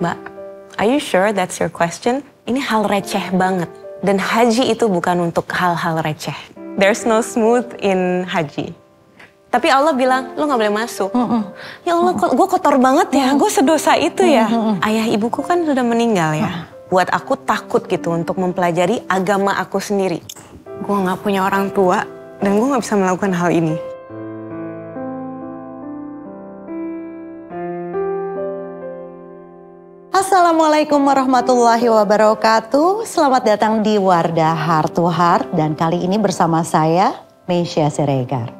Mbak, are you sure that's your question? Ini hal receh banget. Dan haji itu bukan untuk hal-hal receh. There's no smooth in haji. Tapi Allah bilang, lo gak boleh masuk. Mm -mm. Ya Allah, gue kotor banget ya, gue sedosa itu ya. Ayah ibuku kan sudah meninggal ya. Buat aku takut gitu untuk mempelajari agama aku sendiri. Gue gak punya orang tua, dan gue gak bisa melakukan hal ini. Assalamualaikum warahmatullahi wabarakatuh. Selamat datang di Wardah Heart to Heart dan kali ini bersama saya Mesia Siregar.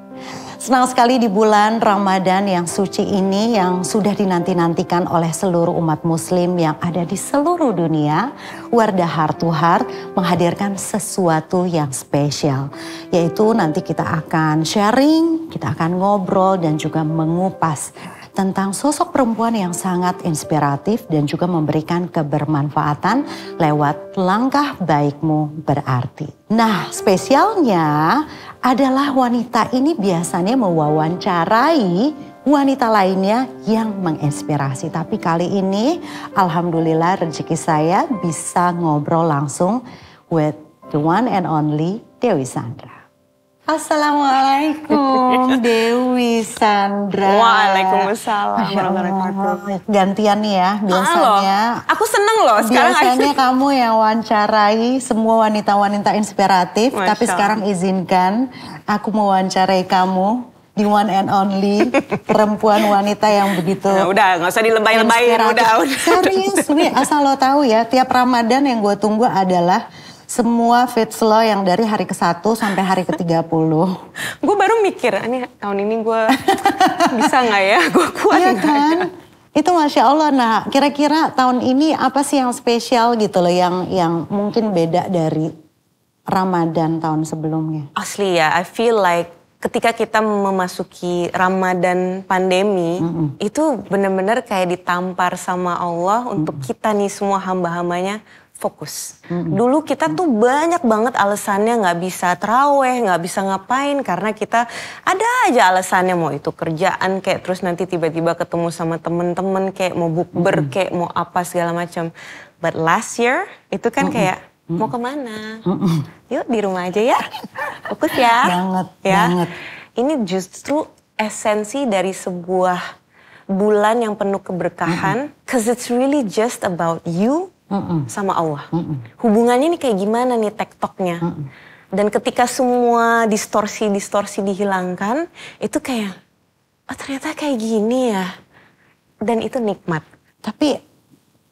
Senang sekali di bulan Ramadan yang suci ini yang sudah dinanti-nantikan oleh seluruh umat muslim yang ada di seluruh dunia. Wardah Heart to Heart menghadirkan sesuatu yang spesial. Yaitu nanti kita akan sharing, kita akan ngobrol dan juga mengupas tentang sosok perempuan yang sangat inspiratif dan juga memberikan kebermanfaatan lewat langkah baikmu berarti. Nah, spesialnya adalah wanita ini biasanya mewawancarai wanita lainnya yang menginspirasi. Tapi kali ini alhamdulillah rezeki saya bisa ngobrol langsung with the one and only Dewi Sandra. Assalamualaikum Dewi Sandra. Waalaikumsalam warahmatullahi Gantian nih ya biasanya. Halo. Aku seneng loh sekarang. Biasanya aku... kamu yang wawancarai semua wanita-wanita inspiratif. Masya tapi sekarang izinkan aku mewawancarai kamu di one and only perempuan wanita yang begitu. Nah, udah nggak usah dilebay-lebayin. Udah, udah. Serius, nih asal lo tahu ya tiap Ramadan yang gue tunggu adalah semua fits lo yang dari hari ke-1 sampai hari ke-30. gue baru mikir, ini tahun ini gue bisa gak ya? Gue kuat iya ya? kan? Ya? Itu Masya Allah. Nah, kira-kira tahun ini apa sih yang spesial gitu loh, yang, yang mungkin beda dari Ramadan tahun sebelumnya? Asli ya, I feel like ketika kita memasuki Ramadan pandemi mm -hmm. itu benar-benar kayak ditampar sama Allah mm -hmm. untuk kita nih semua hamba-hambanya fokus. hmm Dulu kita tuh banyak banget alasannya nggak bisa teraweh, nggak bisa ngapain karena kita ada aja alasannya mau itu kerjaan kayak terus nanti tiba-tiba ketemu sama temen-temen kayak mau bukber hmm kayak mau apa segala macam. But last year itu kan hmm kayak hmm mau kemana? hmm Yuk di rumah aja ya, fokus ya. banget, ya. banget. Ini justru esensi dari sebuah bulan yang penuh keberkahan. hmm Cause it's really just about you Mm-mm. sama Allah. Mm-mm. Hubungannya ini kayak gimana nih tektoknya? Dan ketika semua distorsi-distorsi dihilangkan, itu kayak, oh ternyata kayak gini ya. Dan itu nikmat. Tapi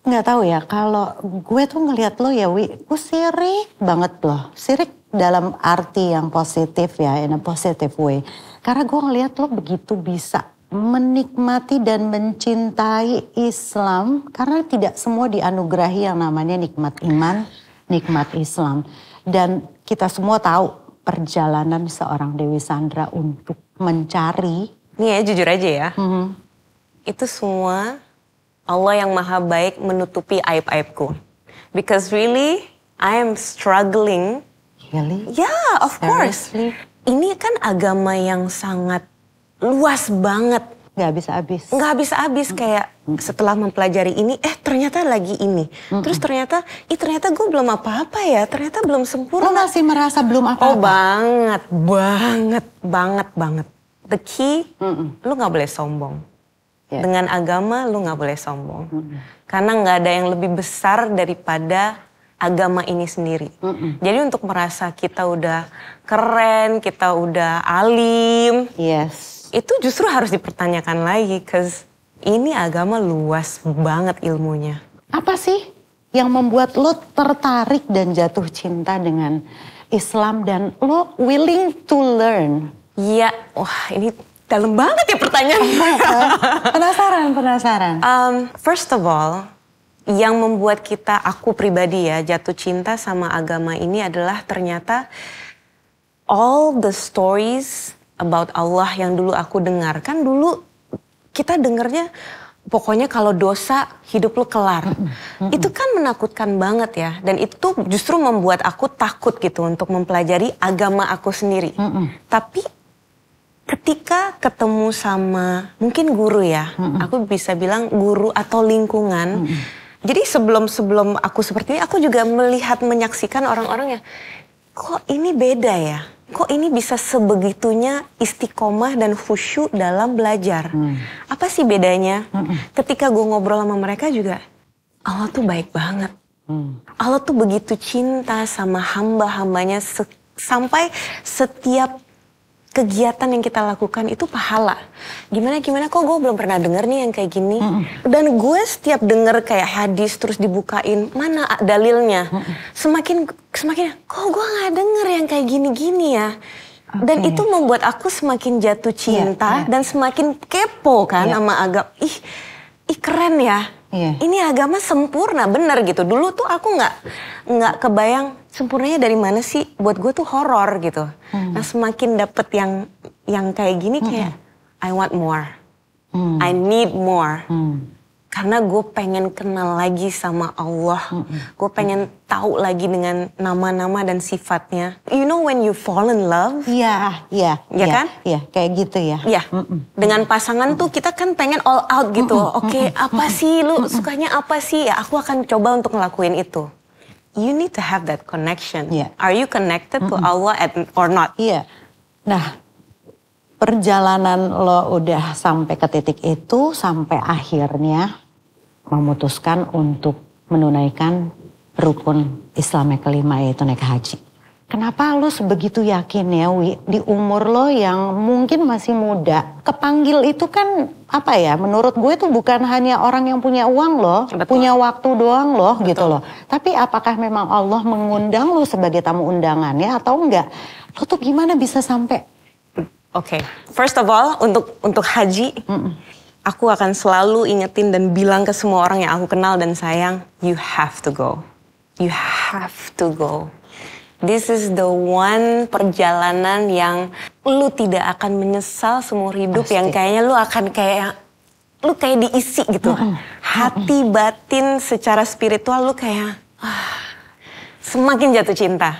nggak tahu ya, kalau gue tuh ngelihat lo ya, Wi, gue sirik banget loh. Sirik dalam arti yang positif ya, in a positive way. Karena gue ngelihat lo begitu bisa menikmati dan mencintai Islam karena tidak semua dianugerahi yang namanya nikmat iman, nikmat Islam. Dan kita semua tahu perjalanan seorang Dewi Sandra untuk mencari. ini ya jujur aja ya, mm-hmm. itu semua Allah yang maha baik menutupi aib-aibku. Because really, I am struggling. Really? Yeah, of Seriously? course. Ini kan agama yang sangat luas banget. Gak habis-habis. Gak habis-habis -hmm. kayak setelah mempelajari ini, eh ternyata lagi ini. -hmm. Terus ternyata, ih ternyata gue belum apa-apa ya, ternyata belum sempurna. Lo masih merasa belum apa-apa? Oh banget, banget, banget, banget. The key, mm lo nggak boleh sombong. Yeah. Dengan agama lu gak boleh sombong. Mm Karena gak ada yang lebih besar daripada agama ini sendiri. Mm -mm. Jadi untuk merasa kita udah keren, kita udah alim. Yes itu justru harus dipertanyakan lagi cause ini agama luas banget ilmunya. Apa sih yang membuat lo tertarik dan jatuh cinta dengan Islam dan lo willing to learn? Iya, wah ini dalam banget ya pertanyaan. penasaran, penasaran. Um, first of all, yang membuat kita, aku pribadi ya, jatuh cinta sama agama ini adalah ternyata all the stories about Allah yang dulu aku dengar kan dulu kita dengarnya pokoknya kalau dosa hidup lu kelar. Itu kan menakutkan banget ya dan itu justru membuat aku takut gitu untuk mempelajari agama aku sendiri. Tapi ketika ketemu sama mungkin guru ya, aku bisa bilang guru atau lingkungan. Jadi sebelum sebelum aku seperti ini aku juga melihat menyaksikan orang-orang yang kok ini beda ya kok ini bisa sebegitunya istiqomah dan khusyuk dalam belajar. Hmm. Apa sih bedanya? Hmm. Ketika gue ngobrol sama mereka juga, Allah tuh baik banget. Hmm. Allah tuh begitu cinta sama hamba-hambanya se sampai setiap kegiatan yang kita lakukan itu pahala. Gimana gimana kok gue belum pernah denger nih yang kayak gini. Mm -mm. Dan gue setiap denger kayak hadis terus dibukain mana dalilnya. Mm -mm. Semakin semakin kok gue nggak denger yang kayak gini-gini ya. Okay. Dan itu membuat aku semakin jatuh iya, cinta yeah, yeah. dan semakin kepo kan yeah. sama agak Ih, ih keren ya. Yeah. Ini agama sempurna bener gitu. Dulu tuh aku nggak nggak kebayang sempurnanya dari mana sih? Buat gue tuh horor gitu. Hmm. Nah semakin dapet yang yang kayak gini hmm. kayak I want more, hmm. I need more. Hmm. Karena gue pengen kenal lagi sama Allah, hmm. gue pengen hmm. tahu lagi dengan nama-nama dan sifatnya. You know when you fall in love? Iya, iya, ya, iya, kan? Iya, kayak gitu ya. Iya. Hmm. Dengan pasangan hmm. tuh kita kan pengen all out gitu. Hmm. Oke, okay, apa sih lu sukanya apa sih? Ya aku akan coba untuk ngelakuin itu you need to have that connection. Yeah. Are you connected mm hmm to Allah at, or not? Iya. Yeah. Nah, perjalanan lo udah sampai ke titik itu sampai akhirnya memutuskan untuk menunaikan rukun Islam yang kelima yaitu naik haji. Kenapa lo sebegitu yakin ya Wi, di umur lo yang mungkin masih muda, kepanggil itu kan apa ya, menurut gue itu bukan hanya orang yang punya uang lo, Betul. punya waktu doang lo, gitu loh. Tapi apakah memang Allah mengundang lo sebagai tamu undangan ya atau enggak? Lo tuh gimana bisa sampai? Oke, okay. first of all untuk untuk haji, mm -mm. aku akan selalu ingetin dan bilang ke semua orang yang aku kenal dan sayang, you have to go, you have to go This is the one perjalanan yang lu tidak akan menyesal seumur hidup Pasti. yang kayaknya lu akan kayak lu kayak diisi gitu. Mm -hmm. Hati batin secara spiritual lu kayak ah, semakin jatuh cinta.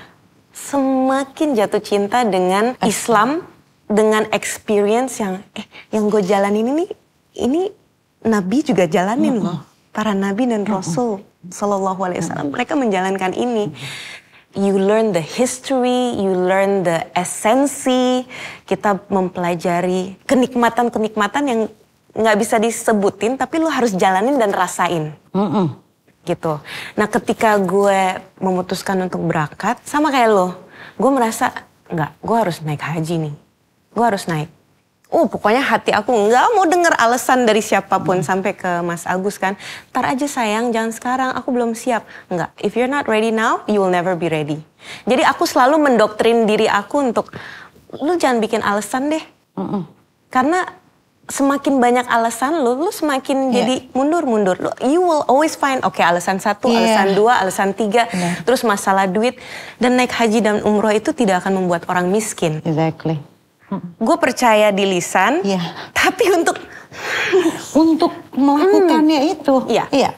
Semakin jatuh cinta dengan Islam, dengan experience yang eh yang gue jalanin ini ini nabi juga jalanin mm -hmm. loh. Para nabi dan rasul mm -hmm. Sallallahu Alaihi Wasallam mereka menjalankan ini you learn the history, you learn the esensi. Kita mempelajari kenikmatan-kenikmatan yang nggak bisa disebutin, tapi lu harus jalanin dan rasain. Mm -mm. Gitu. Nah, ketika gue memutuskan untuk berangkat, sama kayak lo, gue merasa nggak, gue harus naik haji nih. Gue harus naik oh pokoknya hati aku nggak mau dengar alasan dari siapapun hmm. sampai ke Mas Agus kan. Ntar aja sayang, jangan sekarang, aku belum siap. Nggak. if you're not ready now, you will never be ready. Jadi aku selalu mendoktrin diri aku untuk, lu jangan bikin alasan deh. Mm -mm. Karena semakin banyak alasan lu, lu semakin yeah. jadi mundur-mundur. Lu, you will always find, oke okay, alasan satu, yeah. alasan dua, alasan tiga, yeah. terus masalah duit. Dan naik haji dan umroh itu tidak akan membuat orang miskin. Exactly gue percaya di lisan, ya. tapi untuk untuk melakukannya hmm. itu, iya. iya.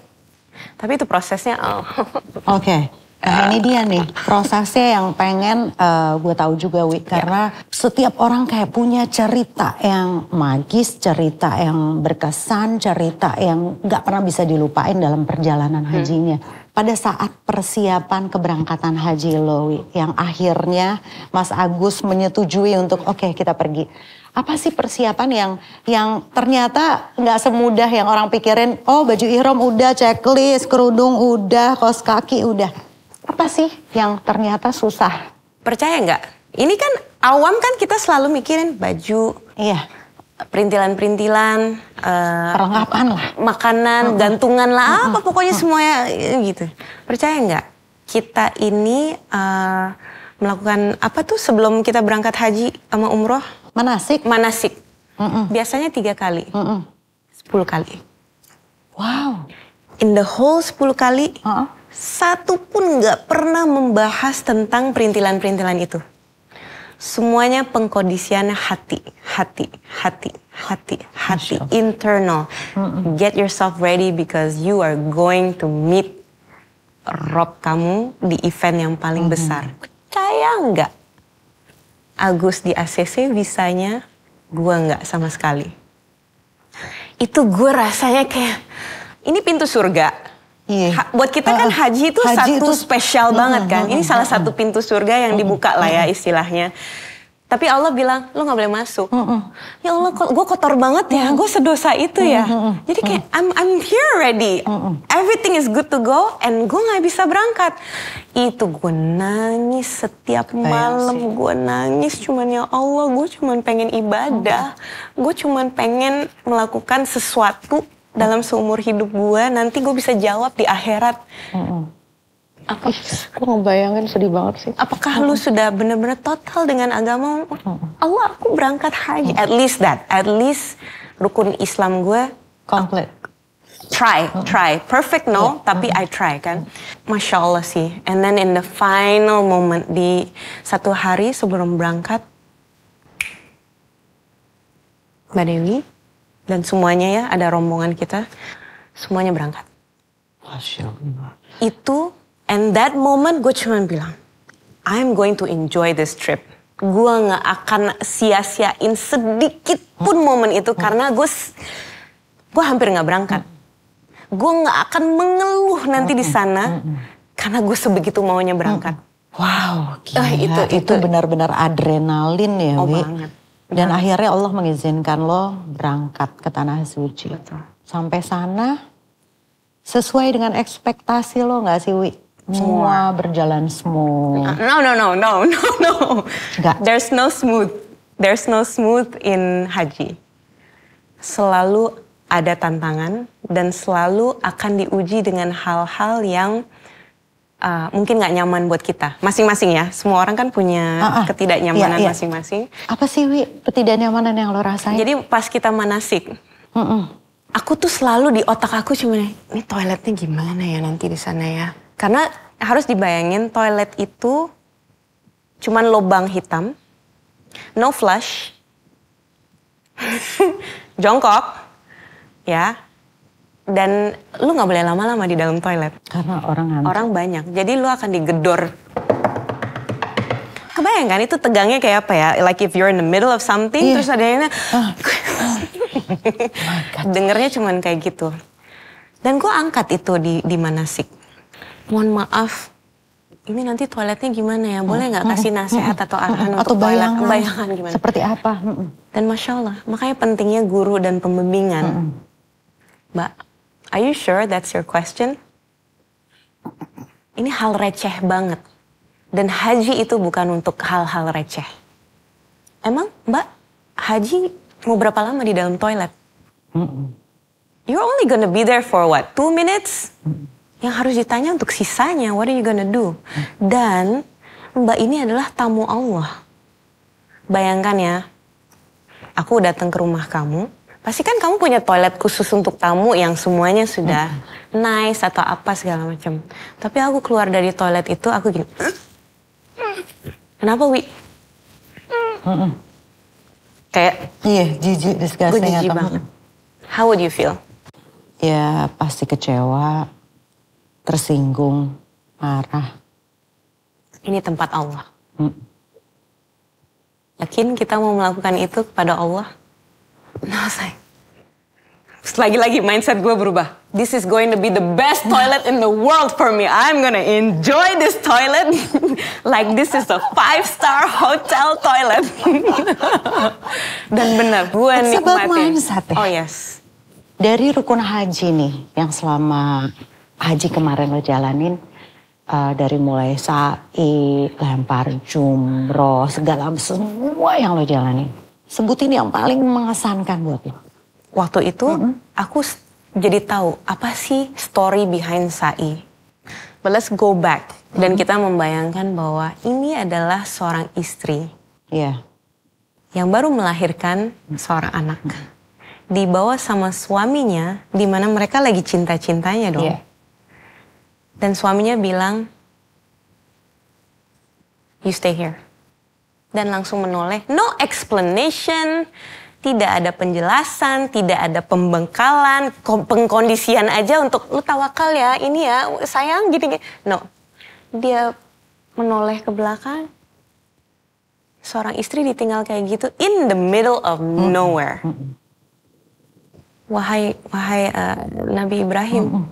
Tapi itu prosesnya. Oh. Oke. Okay. Nah eh, ini dia nih prosesnya yang pengen uh, eh, gue tahu juga Wi iya. karena setiap orang kayak punya cerita yang magis, cerita yang berkesan, cerita yang nggak pernah bisa dilupain dalam perjalanan hmm. hajinya pada saat persiapan keberangkatan Haji Lowi yang akhirnya Mas Agus menyetujui untuk oke okay, kita pergi. Apa sih persiapan yang yang ternyata nggak semudah yang orang pikirin? Oh baju ihram udah, checklist, kerudung udah, kos kaki udah. Apa sih yang ternyata susah? Percaya nggak? Ini kan awam kan kita selalu mikirin baju. Iya perintilan-perintilan uh, perlengkapan lah makanan uh gantungan lah uh apa pokoknya uh semuanya eh, gitu percaya nggak kita ini uh, melakukan apa tuh sebelum kita berangkat haji sama umroh manasik manasik uh -uh. biasanya tiga kali uh -uh. sepuluh kali wow in the whole sepuluh kali uh -uh. satu pun nggak pernah membahas tentang perintilan-perintilan itu semuanya pengkondisian hati hati, hati, hati, hati, internal. Mm -mm. Get yourself ready because you are going to meet Rob kamu di event yang paling mm -hmm. besar. Percaya nggak? Agus di ACC bisanya gue nggak sama sekali. Itu gue rasanya kayak ini pintu surga. Iya. buat kita kan uh, haji itu haji satu itu... spesial uh, banget kan. Uh, uh, ini salah satu pintu surga yang dibuka lah ya istilahnya. Tapi Allah bilang, lo nggak boleh masuk. Mm -mm. Ya Allah, gue kotor banget ya, gue sedosa itu ya. Mm -mm. Jadi kayak mm. I'm I'm here ready, mm -mm. everything is good to go, and gue nggak bisa berangkat. Itu gue nangis setiap Ketayang malam, gue nangis cuman ya Allah, gue cuman pengen ibadah, mm hmm gue cuman pengen melakukan sesuatu dalam seumur hidup gue nanti gue bisa jawab di akhirat mm hmm apa? Gue ngebayangin sedih banget sih. Apakah hmm. lu sudah benar-benar total dengan agama? Allah, aku berangkat haji. At least that, at least rukun Islam gue uh, komplit. try, try. Perfect no, yeah. tapi I try kan. Masya Allah sih. And then in the final moment di satu hari sebelum berangkat, Mbak Dewi dan semuanya ya ada rombongan kita, semuanya berangkat. Masya Allah. Itu And that moment gue cuma bilang, I'm going to enjoy this trip. Gue gak akan sia-siain sedikit pun hmm. momen itu hmm. karena gue gue hampir gak berangkat. Hmm. Gue gak akan mengeluh nanti di sana karena gue sebegitu maunya berangkat. Wow, eh, gila. Oh, itu itu, benar-benar adrenalin ya, oh, Wi. Banget. Dan akhirnya Allah mengizinkan lo berangkat ke tanah suci. Betul. Sampai sana sesuai dengan ekspektasi lo nggak sih, Wi? semua berjalan smooth. No, no, no, no, no, no. Enggak. There's no smooth. There's no smooth in haji. Selalu ada tantangan dan selalu akan diuji dengan hal-hal yang uh, mungkin nggak nyaman buat kita. Masing-masing ya. Semua orang kan punya uh -uh. ketidaknyamanan iya, iya. masing-masing. Apa sih Wi ketidaknyamanan yang lo rasain? Jadi pas kita manasik. Mm -mm. Aku tuh selalu di otak aku cuma ini toiletnya gimana ya nanti di sana ya karena harus dibayangin toilet itu cuman lubang hitam, no flush, jongkok, ya. Dan lu nggak boleh lama-lama di dalam toilet. Karena orang hantu. Orang banyak. Jadi lu akan digedor. Kebayang kan itu tegangnya kayak apa ya? Like if you're in the middle of something, yeah. terus yang... Oh. Dengernya cuman kayak gitu. Dan gue angkat itu di, di Manasik mohon maaf ini nanti toiletnya gimana ya? Boleh nggak kasih nasihat atau arahan atau untuk bayangan, toilet, bayangan gimana? Seperti apa? Dan masya Allah, makanya pentingnya guru dan pembimbingan. Mbak, are you sure that's your question? Ini hal receh banget. Dan haji itu bukan untuk hal-hal receh. Emang Mbak, haji mau berapa lama di dalam toilet? You're only gonna be there for what? Two minutes? Yang harus ditanya untuk sisanya, what are you gonna do? Dan Mbak ini adalah tamu Allah. Bayangkan ya, aku datang ke rumah kamu, pasti kan kamu punya toilet khusus untuk tamu yang semuanya sudah hmm. nice atau apa segala macam. Tapi aku keluar dari toilet itu aku gini. Eh, kenapa Wi? Hmm. Kayak iya jijik disgusting gue jijik banget. How would you feel? Ya pasti kecewa, tersinggung, marah. Ini tempat Allah. Hmm. Yakin kita mau melakukan itu kepada Allah? No, say. Lagi-lagi mindset gue berubah. This is going to be the best toilet in the world for me. I'm gonna enjoy this toilet like this is a five star hotel toilet. Dan benar, gue nikmatin. mindset ya? Oh yes. Dari rukun haji nih yang selama haji kemarin lo jalanin uh, eh, dari mulai sa'i, lempar jumroh, segala semua yang lo jalanin. Sebutin yang paling mengesankan buat lo. Waktu itu mm -hmm. aku jadi tahu apa sih story behind sa'i. But let's go back mm -hmm. dan kita membayangkan bahwa ini adalah seorang istri. Iya. Yeah. Yang baru melahirkan seorang anak. Dibawa sama suaminya di mana mereka lagi cinta-cintanya dong. Yeah dan suaminya bilang, you stay here. Dan langsung menoleh, no explanation, tidak ada penjelasan, tidak ada pembengkalan, pengkondisian aja untuk lu tawakal ya, ini ya, sayang gini, gitu, gini. Gitu. No, dia menoleh ke belakang, seorang istri ditinggal kayak gitu in the middle of hmm. nowhere. Hmm. Wahai, wahai uh, Nabi Ibrahim, hmm,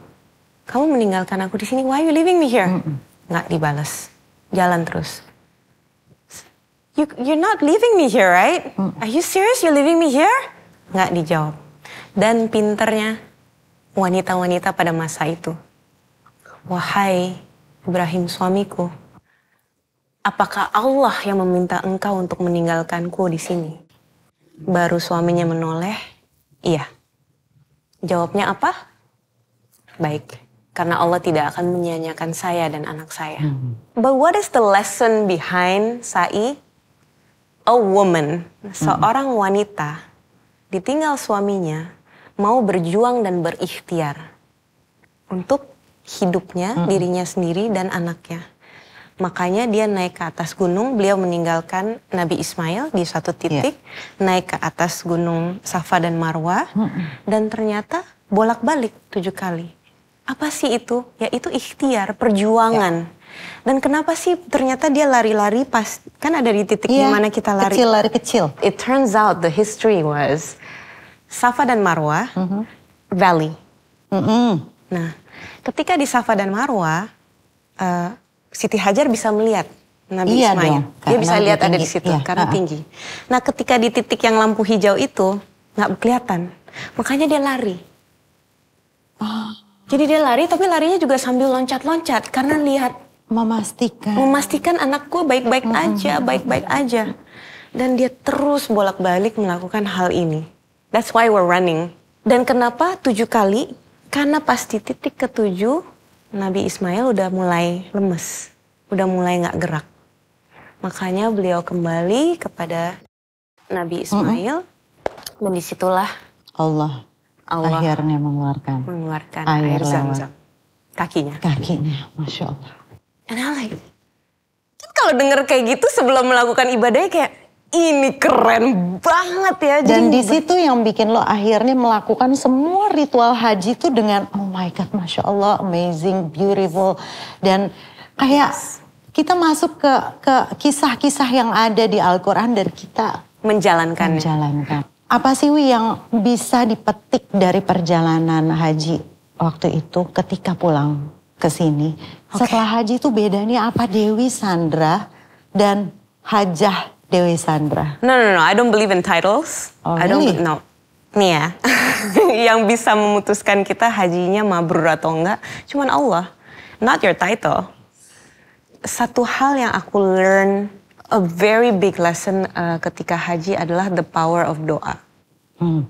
kamu meninggalkan aku di sini, why are you leaving me here? Nggak dibalas, jalan terus. You, you're not leaving me here, right? Are you serious you're leaving me here? Nggak dijawab. Dan pinternya wanita-wanita pada masa itu. Wahai Ibrahim suamiku, apakah Allah yang meminta engkau untuk meninggalkanku di sini? Baru suaminya menoleh, iya. Jawabnya apa? Baik karena Allah tidak akan menyanyiakan saya dan anak saya. Mm -hmm. But what is the lesson behind sa'i? A woman, hmm. seorang mm -hmm. wanita ditinggal suaminya mau berjuang dan berikhtiar untuk hidupnya, mm -hmm. dirinya sendiri dan anaknya. Makanya dia naik ke atas gunung, beliau meninggalkan Nabi Ismail di suatu ya. titik, yeah. naik ke atas gunung Safa dan Marwa, mm -hmm. dan ternyata bolak-balik tujuh kali apa sih itu? Ya itu ikhtiar, perjuangan. Ya. Dan kenapa sih ternyata dia lari-lari pas kan ada di titik yeah, mana kita lari kecil lari kecil. It turns out the history was Safa dan Marwa mm -hmm. Valley. Mm -hmm. Nah, ketika di Safa dan Marwa, uh, Siti Hajar bisa melihat Nabi iya Ismail. Dong, dia bisa lihat tinggi. ada di situ iya, karena uh tinggi. Nah, ketika di titik yang lampu hijau itu nggak kelihatan, makanya dia lari. Oh. Jadi dia lari tapi larinya juga sambil loncat-loncat karena lihat memastikan memastikan anakku baik-baik aja, baik-baik aja. Dan dia terus bolak-balik melakukan hal ini. That's why we're running. Dan kenapa tujuh kali? Karena pasti titik ketujuh Nabi Ismail udah mulai lemes, udah mulai nggak gerak. Makanya beliau kembali kepada Nabi Ismail, mm -hmm. dan disitulah Allah Allah akhirnya mengeluarkan mengeluarkan air, air zam-zam. Kakinya. Kakinya, masya Allah. And I like, kalau dengar kayak gitu sebelum melakukan ibadahnya kayak ini keren banget ya. Dan Jadi, di situ yang bikin lo akhirnya melakukan semua ritual haji itu dengan oh my god, masya Allah, amazing, beautiful, dan kayak kita masuk ke ke kisah-kisah yang ada di Al-Quran dan kita menjalankannya. Menjalankan. Apa sih Wi yang bisa dipetik dari perjalanan haji waktu itu ketika pulang ke sini? Okay. Setelah haji itu bedanya apa Dewi Sandra dan Hajah Dewi Sandra? No, no, no. I don't believe in titles. Oh, I don't really? no. Nih ya, yang bisa memutuskan kita hajinya mabrur atau enggak, cuman Allah. Not your title. Satu hal yang aku learn a very big lesson uh, ketika haji adalah the power of doa. Hmm.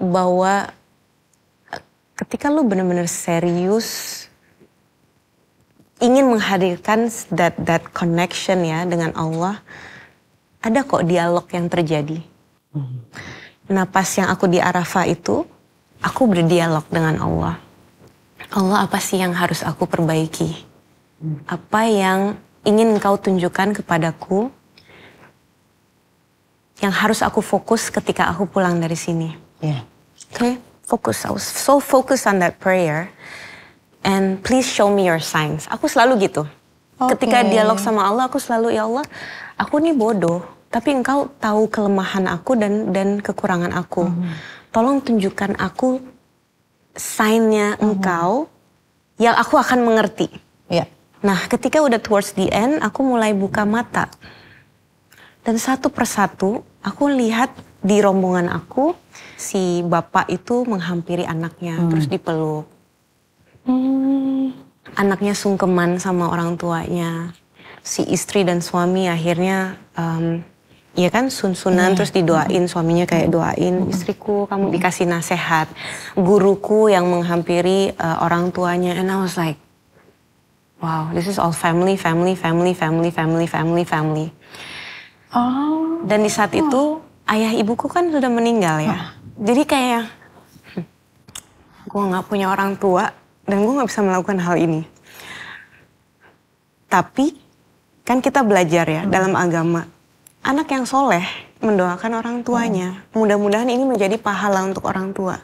Bahwa ketika lu benar-benar serius ingin menghadirkan that that connection ya dengan Allah, ada kok dialog yang terjadi. Hmm. Napas yang aku di Arafah itu, aku berdialog dengan Allah. Allah apa sih yang harus aku perbaiki? Hmm. Apa yang ingin engkau tunjukkan kepadaku yang harus aku fokus ketika aku pulang dari sini. Yeah. Okay, fokus. I was so focused on that prayer. And please show me your signs. Aku selalu gitu. Okay. Ketika dialog sama Allah, aku selalu ya Allah, aku ini bodoh. Tapi Engkau tahu kelemahan aku dan dan kekurangan aku. Mm -hmm. Tolong tunjukkan aku signnya mm -hmm. Engkau mm-hmm. yang aku akan mengerti. Nah, ketika udah towards the end, aku mulai buka mata. Dan satu persatu, aku lihat di rombongan aku, si bapak itu menghampiri anaknya, hmm. terus dipeluk. Hmm. Anaknya sungkeman sama orang tuanya. Si istri dan suami akhirnya um, ya kan sun-sunan yeah. terus didoain suaminya kayak doain hmm. istriku kamu hmm. dikasih nasehat guruku yang menghampiri uh, orang tuanya and I was like wow, this is all family, family, family, family, family, family, family. Oh. Dan di saat itu ayah ibuku kan sudah meninggal ya. Oh. Jadi kayak hmm, gue nggak punya orang tua dan gue nggak bisa melakukan hal ini. Tapi kan kita belajar ya hmm. dalam agama anak yang soleh mendoakan orang tuanya. Hmm. Mudah-mudahan ini menjadi pahala untuk orang tua.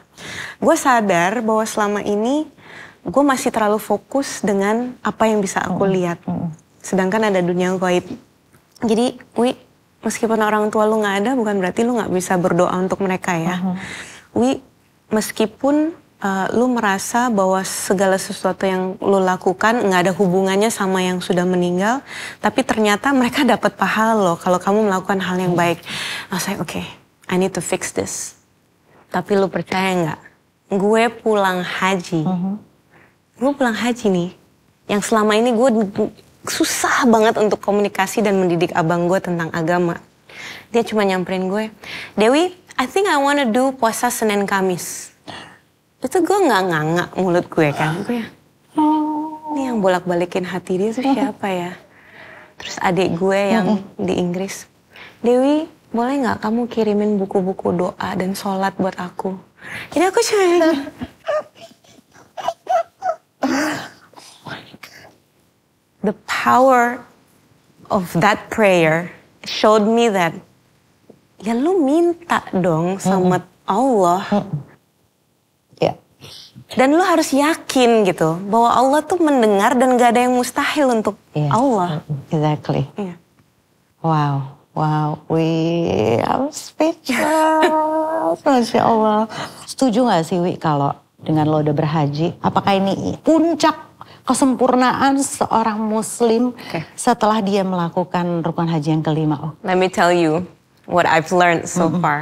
Gue sadar bahwa selama ini gue masih terlalu fokus dengan apa yang bisa aku mm. lihat. Mm. Sedangkan ada dunia yang gaib. Jadi, Wi, meskipun orang tua lu nggak ada, bukan berarti lu nggak bisa berdoa untuk mereka ya. Mm. Wi, meskipun uh, lu merasa bahwa segala sesuatu yang lu lakukan nggak ada hubungannya sama yang sudah meninggal, tapi ternyata mereka dapat pahala loh kalau kamu melakukan hal yang baik. I was like, okay, I need to fix this. Tapi lu percaya nggak? Gue pulang haji. -hmm gue pulang haji nih, yang selama ini gue susah banget untuk komunikasi dan mendidik abang gue tentang agama. Dia cuma nyamperin gue, Dewi, I think I wanna do puasa Senin Kamis. Itu gue nggak nganga mulut gue kan, gue ya. Oh. Ini yang bolak-balikin hati dia tuh siapa ya? Terus adik gue yang di Inggris, Dewi, boleh nggak kamu kirimin buku-buku doa dan sholat buat aku? Jadi aku cuma power of that prayer showed me that ya lu minta dong sama Allah. Ya. Yeah. Dan lu harus yakin gitu bahwa Allah tuh mendengar dan gak ada yang mustahil untuk yes. Iya. Allah. Exactly. Yeah. Wow, wow, we I'm speechless, masya Allah. Setuju gak sih Wi kalau dengan lo udah berhaji, apakah ini puncak kesempurnaan seorang muslim okay. setelah dia melakukan rukun haji yang kelima. Oh. Let me tell you what I've learned so mm -hmm. far.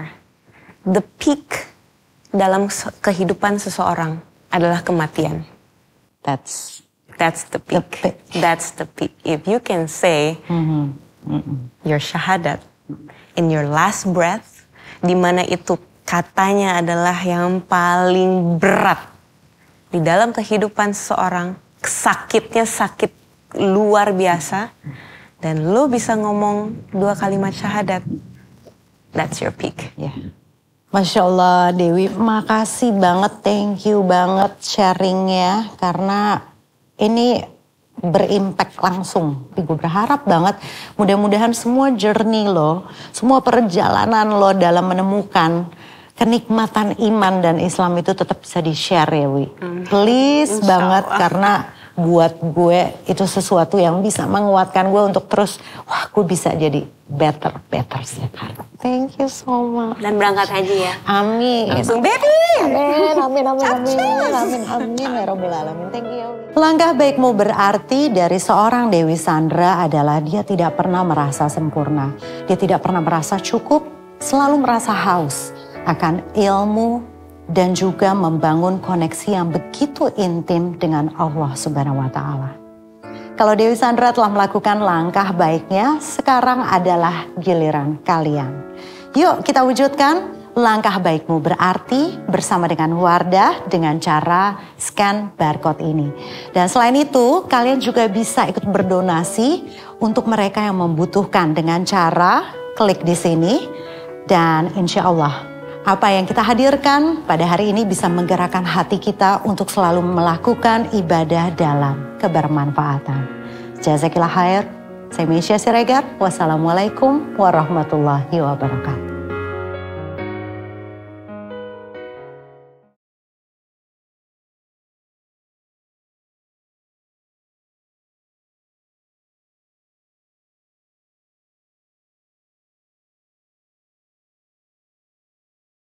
The peak dalam kehidupan seseorang adalah kematian. That's that's the peak. The peak. That's the peak. If you can say mm -hmm. Mm -hmm. your shahadat in your last breath, di mana itu katanya adalah yang paling berat di dalam kehidupan seseorang sakitnya sakit luar biasa dan lo bisa ngomong dua kalimat syahadat that's your peak yeah. Masya Allah Dewi makasih banget thank you banget sharingnya karena ini berimpact langsung. Tapi gue berharap banget mudah-mudahan semua journey lo, semua perjalanan lo dalam menemukan kenikmatan iman dan Islam itu tetap bisa di-share ya Wi. Hmm. Please Insya banget Allah. karena buat gue itu sesuatu yang bisa menguatkan gue untuk terus wah gue bisa jadi better better sekarang. Thank you so much. Dan berangkat haji ya. Amin. Langsung baby. Amin amin amin amin amin amin amin ya robbal alamin. Thank you. Langkah baikmu berarti dari seorang Dewi Sandra adalah dia tidak pernah merasa sempurna. Dia tidak pernah merasa cukup, selalu merasa haus akan ilmu dan juga membangun koneksi yang begitu intim dengan Allah Subhanahu wa taala. Kalau Dewi Sandra telah melakukan langkah baiknya, sekarang adalah giliran kalian. Yuk kita wujudkan langkah baikmu berarti bersama dengan Wardah dengan cara scan barcode ini. Dan selain itu, kalian juga bisa ikut berdonasi untuk mereka yang membutuhkan dengan cara klik di sini dan insya Allah apa yang kita hadirkan pada hari ini bisa menggerakkan hati kita untuk selalu melakukan ibadah dalam kebermanfaatan. Jazakillah khair. Saya Mesya Siregar. Wassalamualaikum warahmatullahi wabarakatuh.